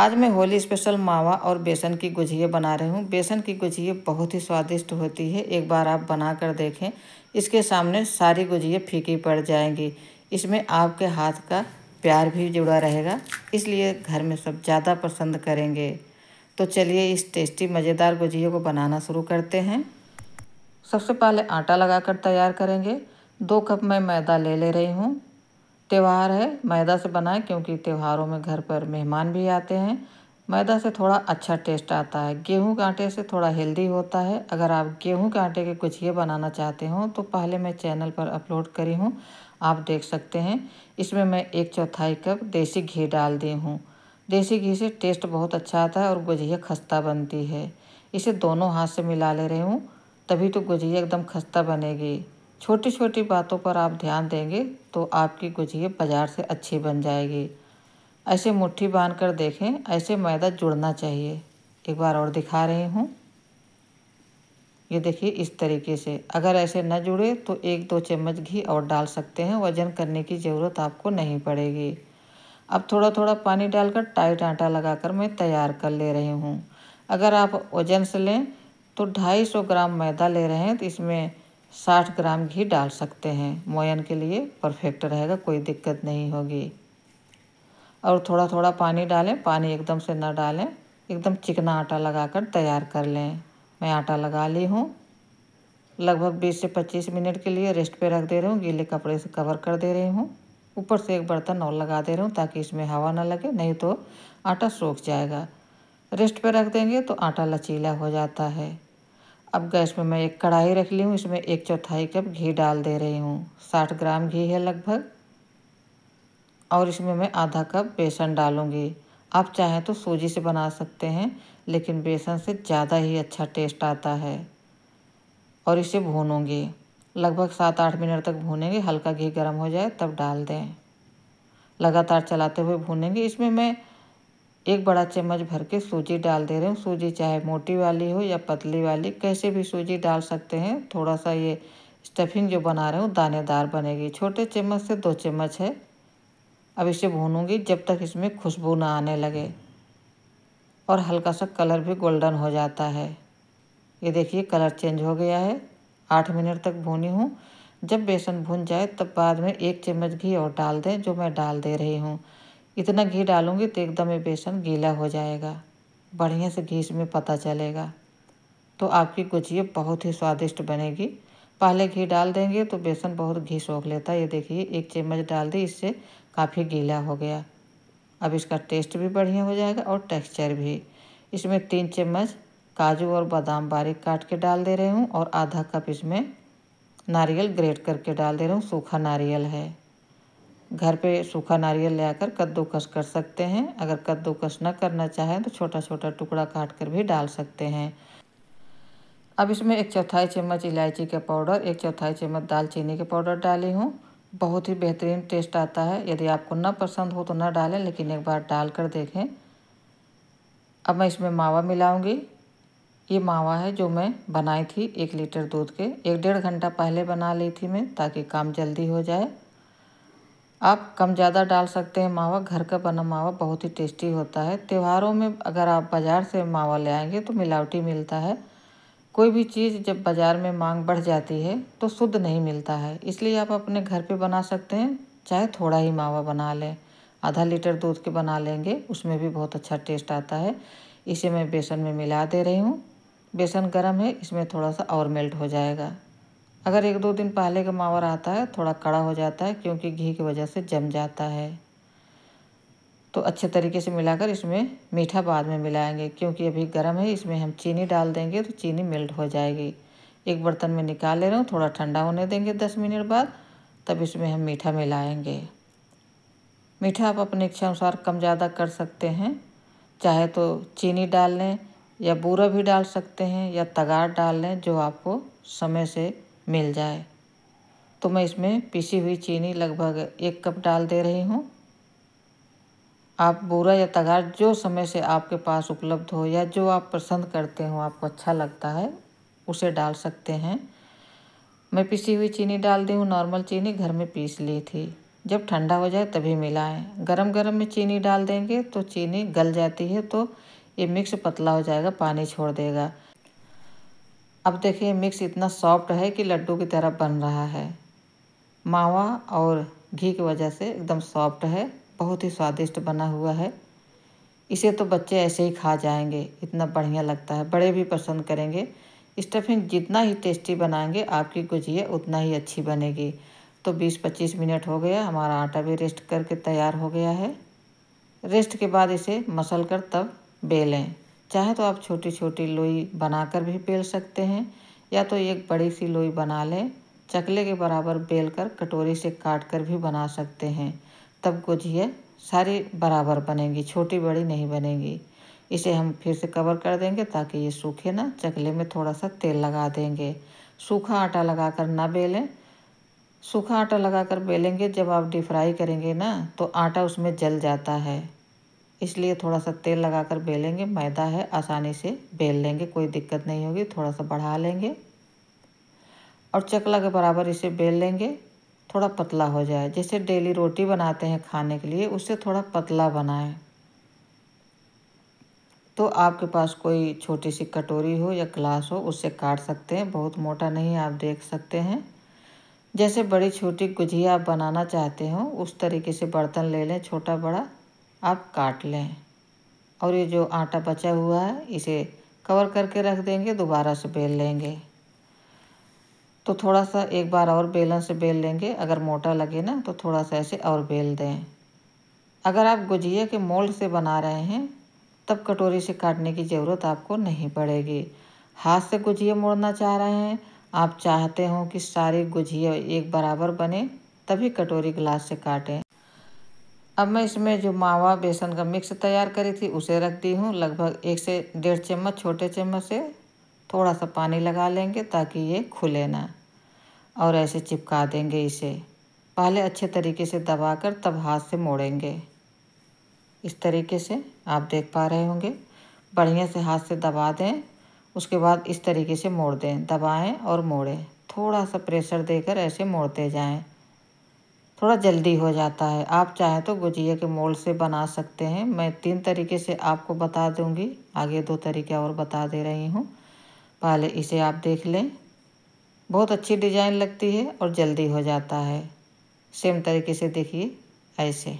आज मैं होली स्पेशल मावा और बेसन की गुजिए बना रही हूँ बेसन की गुजिए बहुत ही स्वादिष्ट होती है एक बार आप बना कर देखें इसके सामने सारी गुजिए फीकी पड़ जाएंगी इसमें आपके हाथ का प्यार भी जुड़ा रहेगा इसलिए घर में सब ज़्यादा पसंद करेंगे तो चलिए इस टेस्टी मज़ेदार गुजिए को बनाना शुरू करते हैं सबसे पहले आटा लगाकर तैयार करेंगे दो कप मैं मैदा ले ले रही हूँ त्यौहार है मैदा से है क्योंकि त्यौहारों में घर पर मेहमान भी आते हैं मैदा से थोड़ा अच्छा टेस्ट आता है गेहूं के आटे से थोड़ा हेल्दी होता है अगर आप गेहूं के आटे के गुजिया बनाना चाहते हो तो पहले मैं चैनल पर अपलोड करी हूँ आप देख सकते हैं इसमें मैं एक चौथाई कप देसी घी डाल दी हूँ देसी घी से टेस्ट बहुत अच्छा आता है और गुजिया खस्ता बनती है इसे दोनों हाथ से मिला ले रही हूँ तभी तो गुजिया एकदम खस्ता बनेगी छोटी छोटी बातों पर आप ध्यान देंगे तो आपकी गुजिया बाज़ार से अच्छी बन जाएगी ऐसे मुट्ठी बांध कर देखें ऐसे मैदा जुड़ना चाहिए एक बार और दिखा रही हूँ ये देखिए इस तरीके से अगर ऐसे न जुड़े तो एक दो चम्मच घी और डाल सकते हैं वजन करने की ज़रूरत आपको नहीं पड़ेगी अब थोड़ा थोड़ा पानी डालकर टाइट आटा लगाकर मैं तैयार कर ले रही हूँ अगर आप वजन से लें तो 250 ग्राम मैदा ले रहे हैं तो इसमें साठ ग्राम घी डाल सकते हैं मोयन के लिए परफेक्ट रहेगा कोई दिक्कत नहीं होगी और थोड़ा थोड़ा पानी डालें पानी एकदम से ना डालें एकदम चिकना आटा लगाकर तैयार कर लें मैं आटा लगा ली हूँ लगभग 20 से 25 मिनट के लिए रेस्ट पे रख दे रही हूँ गीले कपड़े से कवर कर दे रही हूँ ऊपर से एक बर्तन और लगा दे रही हूँ ताकि इसमें हवा ना लगे नहीं तो आटा सूख जाएगा रेस्ट पे रख देंगे तो आटा लचीला हो जाता है अब गैस में मैं एक कढ़ाई रख ली हूँ इसमें एक चौथाई कप घी डाल दे रही हूँ साठ ग्राम घी है लगभग और इसमें मैं आधा कप बेसन डालूँगी आप चाहें तो सूजी से बना सकते हैं लेकिन बेसन से ज़्यादा ही अच्छा टेस्ट आता है और इसे भूनूँगी लगभग सात आठ मिनट तक भूनेंगे हल्का घी गर्म हो जाए तब डाल दें लगातार चलाते हुए भूनेंगे इसमें मैं एक बड़ा चम्मच भर के सूजी डाल दे रहे हैं सूजी चाहे मोटी वाली हो या पतली वाली कैसे भी सूजी डाल सकते हैं थोड़ा सा ये स्टफिंग जो बना रहे हूँ दानेदार बनेगी छोटे चम्मच से दो चम्मच है अब इसे भूनूंगी जब तक इसमें खुशबू ना आने लगे और हल्का सा कलर भी गोल्डन हो जाता है ये देखिए कलर चेंज हो गया है आठ मिनट तक भूनी हूँ जब बेसन भून जाए तब बाद में एक चम्मच घी और डाल दें जो मैं डाल दे रही हूँ इतना घी डालूँगी तो एकदम ये बेसन गीला हो जाएगा बढ़िया से घी इसमें पता चलेगा तो आपकी गुजिया बहुत ही स्वादिष्ट बनेगी पहले घी डाल देंगे तो बेसन बहुत घी सोख लेता है ये देखिए एक चम्मच डाल दी इससे काफ़ी गीला हो गया अब इसका टेस्ट भी बढ़िया हो जाएगा और टेक्सचर भी इसमें तीन चम्मच काजू और बादाम बारीक काट के डाल दे रही हूँ और आधा कप इसमें नारियल ग्रेट करके डाल दे रही हूँ सूखा नारियल है घर पे सूखा नारियल ले आकर कद्दूकस कर सकते हैं अगर कद्दूकस ना करना चाहें तो छोटा छोटा टुकड़ा काट कर भी डाल सकते हैं अब इसमें एक चौथाई चम्मच इलायची का पाउडर एक चौथाई चम्मच दालचीनी का पाउडर डाली हूँ बहुत ही बेहतरीन टेस्ट आता है यदि आपको ना पसंद हो तो ना डालें लेकिन एक बार डाल कर देखें अब मैं इसमें मावा मिलाऊंगी ये मावा है जो मैं बनाई थी एक लीटर दूध के एक डेढ़ घंटा पहले बना ली थी मैं ताकि काम जल्दी हो जाए आप कम ज़्यादा डाल सकते हैं मावा घर का बना मावा बहुत ही टेस्टी होता है त्योहारों में अगर आप बाज़ार से मावा ले आएंगे तो मिलावटी मिलता है कोई भी चीज़ जब बाज़ार में मांग बढ़ जाती है तो शुद्ध नहीं मिलता है इसलिए आप अपने घर पे बना सकते हैं चाहे थोड़ा ही मावा बना लें आधा लीटर दूध के बना लेंगे उसमें भी बहुत अच्छा टेस्ट आता है इसे मैं बेसन में मिला दे रही हूँ बेसन गर्म है इसमें थोड़ा सा और मेल्ट हो जाएगा अगर एक दो दिन पहले का मावा रहता है थोड़ा कड़ा हो जाता है क्योंकि घी की वजह से जम जाता है तो अच्छे तरीके से मिलाकर इसमें मीठा बाद में मिलाएंगे क्योंकि अभी गर्म है इसमें हम चीनी डाल देंगे तो चीनी मेल्ट हो जाएगी एक बर्तन में निकाल ले रहा हूँ थोड़ा ठंडा होने देंगे दस मिनट बाद तब इसमें हम मीठा मिलाएंगे मीठा आप अपनी इच्छा अनुसार कम ज़्यादा कर सकते हैं चाहे तो चीनी डाल लें या बूरा भी डाल सकते हैं या तगार डाल लें जो आपको समय से मिल जाए तो मैं इसमें पिसी हुई चीनी लगभग एक कप डाल दे रही हूँ आप बूरा या तगार जो समय से आपके पास उपलब्ध हो या जो आप पसंद करते हो आपको अच्छा लगता है उसे डाल सकते हैं मैं पिसी हुई चीनी डाल दी हूँ नॉर्मल चीनी घर में पीस ली थी जब ठंडा हो जाए तभी मिलाएं गरम गरम में चीनी डाल देंगे तो चीनी गल जाती है तो ये मिक्स पतला हो जाएगा पानी छोड़ देगा अब देखिए मिक्स इतना सॉफ्ट है कि लड्डू की तरह बन रहा है मावा और घी की वजह से एकदम सॉफ्ट है बहुत ही स्वादिष्ट बना हुआ है इसे तो बच्चे ऐसे ही खा जाएंगे इतना बढ़िया लगता है बड़े भी पसंद करेंगे स्टफिंग जितना ही टेस्टी बनाएंगे आपकी गुजिया उतना ही अच्छी बनेगी तो 20-25 मिनट हो गया हमारा आटा भी रेस्ट करके तैयार हो गया है रेस्ट के बाद इसे मसल कर तब बेलें चाहे तो आप छोटी छोटी लोई बनाकर भी बेल सकते हैं या तो एक बड़ी सी लोई बना लें चकले के बराबर बेल कर कटोरी से काट कर भी बना सकते हैं तब गुजिए सारी बराबर बनेगी छोटी बड़ी नहीं बनेगी इसे हम फिर से कवर कर देंगे ताकि ये सूखे ना चकले में थोड़ा सा तेल लगा देंगे सूखा आटा लगा कर ना बेलें सूखा आटा लगा कर बेलेंगे जब आप डिफ्राई करेंगे ना तो आटा उसमें जल जाता है इसलिए थोड़ा सा तेल लगाकर बेलेंगे मैदा है आसानी से बेल लेंगे कोई दिक्कत नहीं होगी थोड़ा सा बढ़ा लेंगे और चकला के बराबर इसे बेल लेंगे थोड़ा पतला हो जाए जैसे डेली रोटी बनाते हैं खाने के लिए उससे थोड़ा पतला बनाएं तो आपके पास कोई छोटी सी कटोरी हो या ग्लास हो उससे काट सकते हैं बहुत मोटा नहीं आप देख सकते हैं जैसे बड़ी छोटी गुजिया आप बनाना चाहते हो उस तरीके से बर्तन ले लें छोटा बड़ा आप काट लें और ये जो आटा बचा हुआ है इसे कवर करके रख देंगे दोबारा से बेल लेंगे तो थोड़ा सा एक बार और बेलन से बेल लेंगे अगर मोटा लगे ना तो थोड़ा सा ऐसे और बेल दें अगर आप गुजिया के मोल्ड से बना रहे हैं तब कटोरी से काटने की ज़रूरत आपको नहीं पड़ेगी हाथ से गुजिया मोड़ना चाह रहे हैं आप चाहते हो कि सारी गुजिया एक बराबर बने तभी कटोरी ग्लास से काटें अब मैं इसमें जो मावा बेसन का मिक्स तैयार करी थी उसे रख दी हूँ लगभग एक से डेढ़ चम्मच छोटे चम्मच से थोड़ा सा पानी लगा लेंगे ताकि ये खुले ना और ऐसे चिपका देंगे इसे पहले अच्छे तरीके से दबा कर तब हाथ से मोड़ेंगे इस तरीके से आप देख पा रहे होंगे बढ़िया से हाथ से दबा दें उसके बाद इस तरीके से मोड़ दें दबाएं और मोड़ें थोड़ा सा प्रेशर देकर ऐसे मोड़ते जाएं थोड़ा जल्दी हो जाता है आप चाहे तो गुजिया के मोल्ड से बना सकते हैं मैं तीन तरीके से आपको बता दूंगी आगे दो तरीके और बता दे रही हूँ पहले इसे आप देख लें बहुत अच्छी डिजाइन लगती है और जल्दी हो जाता है सेम तरीके से देखिए ऐसे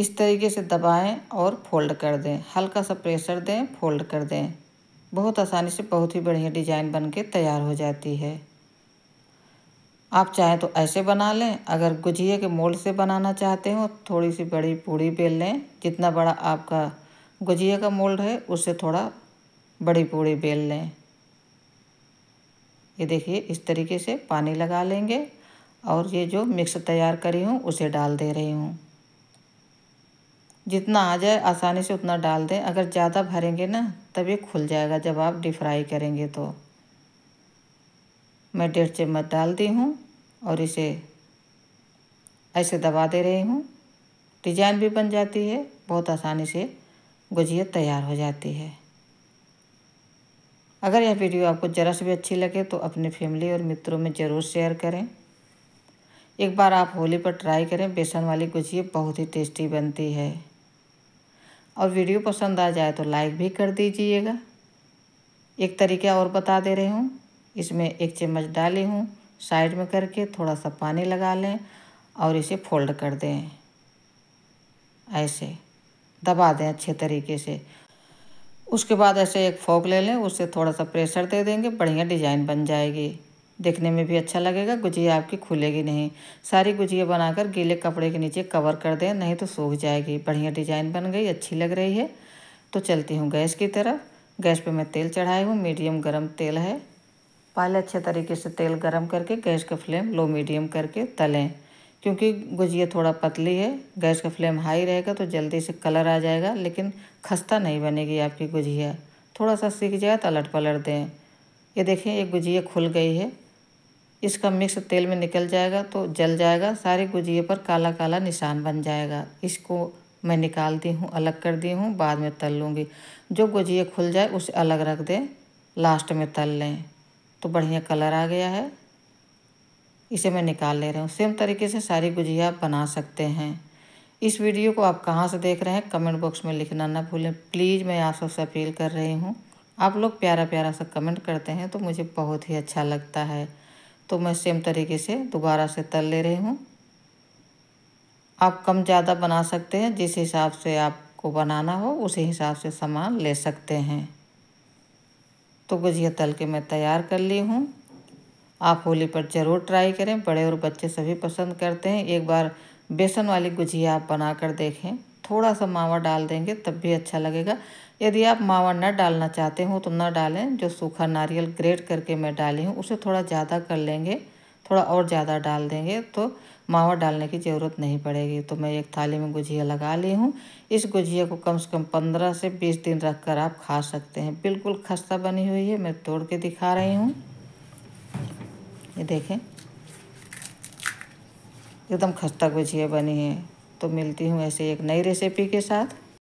इस तरीके से दबाएं और फोल्ड कर दें हल्का सा प्रेशर दें फोल्ड कर दें बहुत आसानी से बहुत ही बढ़िया डिजाइन बन के तैयार हो जाती है आप चाहे तो ऐसे बना लें अगर गुजिया के मोल्ड से बनाना चाहते हो थोड़ी सी बड़ी पूड़ी बेल लें जितना बड़ा आपका गुजिया का मोल्ड है उससे थोड़ा बड़ी पूड़ी बेल लें ये देखिए इस तरीके से पानी लगा लेंगे और ये जो मिक्स तैयार करी हूँ उसे डाल दे रही हूँ जितना आ जाए आसानी से उतना डाल दें अगर ज़्यादा भरेंगे ना तब ये खुल जाएगा जब आप डिफ्राई करेंगे तो मैं डेढ़ चम्मच डालती हूँ और इसे ऐसे दबा दे रही हूँ डिजाइन भी बन जाती है बहुत आसानी से गुजिया तैयार हो जाती है अगर यह वीडियो आपको ज़रा से भी अच्छी लगे तो अपने फैमिली और मित्रों में ज़रूर शेयर करें एक बार आप होली पर ट्राई करें बेसन वाली गुजिया बहुत ही टेस्टी बनती है और वीडियो पसंद आ जाए तो लाइक भी कर दीजिएगा एक तरीका और बता दे रही हूँ इसमें एक चम्मच डाली हूँ साइड में करके थोड़ा सा पानी लगा लें और इसे फोल्ड कर दें ऐसे दबा दें अच्छे तरीके से उसके बाद ऐसे एक फोक ले लें उससे थोड़ा सा प्रेशर दे देंगे बढ़िया डिजाइन बन जाएगी देखने में भी अच्छा लगेगा गुजिया आपकी खुलेगी नहीं सारी गुजिया बनाकर गीले कपड़े के नीचे कवर कर दें नहीं तो सूख जाएगी बढ़िया डिजाइन बन गई अच्छी लग रही है तो चलती हूँ गैस की तरफ गैस पे मैं तेल चढ़ाई हूँ मीडियम गरम तेल है पहले अच्छे तरीके से तेल गरम करके गैस का फ्लेम लो मीडियम करके तलें क्योंकि गुजिया थोड़ा पतली है गैस का फ्लेम हाई रहेगा तो जल्दी से कलर आ जाएगा लेकिन खस्ता नहीं बनेगी आपकी गुजिया थोड़ा सा सीख जाए तो अलट पलट दें ये देखें ये गुजिया खुल गई है इसका मिक्स तेल में निकल जाएगा तो जल जाएगा सारे गुजिए पर काला काला निशान बन जाएगा इसको मैं निकालती हूँ अलग कर दी हूँ बाद में तल लूँगी जो गुजिया खुल जाए उसे अलग रख दें लास्ट में तल लें तो बढ़िया कलर आ गया है इसे मैं निकाल ले रही हूँ सेम तरीके से सारी गुजिया आप बना सकते हैं इस वीडियो को आप कहाँ से देख रहे हैं कमेंट बॉक्स में लिखना ना भूलें प्लीज़ मैं आप सबसे अपील कर रही हूँ आप लोग प्यारा प्यारा सा कमेंट करते हैं तो मुझे बहुत ही अच्छा लगता है तो मैं सेम तरीके से दोबारा से तल ले रही हूँ आप कम ज़्यादा बना सकते हैं जिस हिसाब से आपको बनाना हो उसी हिसाब से सामान ले सकते हैं तो गुजिया तल के मैं तैयार कर ली हूँ आप होली पर ज़रूर ट्राई करें बड़े और बच्चे सभी पसंद करते हैं एक बार बेसन वाली गुजिया आप बना कर देखें थोड़ा सा मावा डाल देंगे तब भी अच्छा लगेगा यदि आप मावा न डालना चाहते हो तो ना डालें जो सूखा नारियल ग्रेट करके मैं डाली हूँ उसे थोड़ा ज़्यादा कर लेंगे थोड़ा और ज़्यादा डाल देंगे तो मावा डालने की ज़रूरत नहीं पड़ेगी तो मैं एक थाली में गुजिया लगा ली हूँ इस गुजिया को कम से कम पंद्रह से बीस दिन रख कर आप खा सकते हैं बिल्कुल खस्ता बनी हुई है मैं तोड़ के दिखा रही हूँ ये देखें एकदम खस्ता गुजिया बनी है तो मिलती हूँ ऐसे एक नई रेसिपी के साथ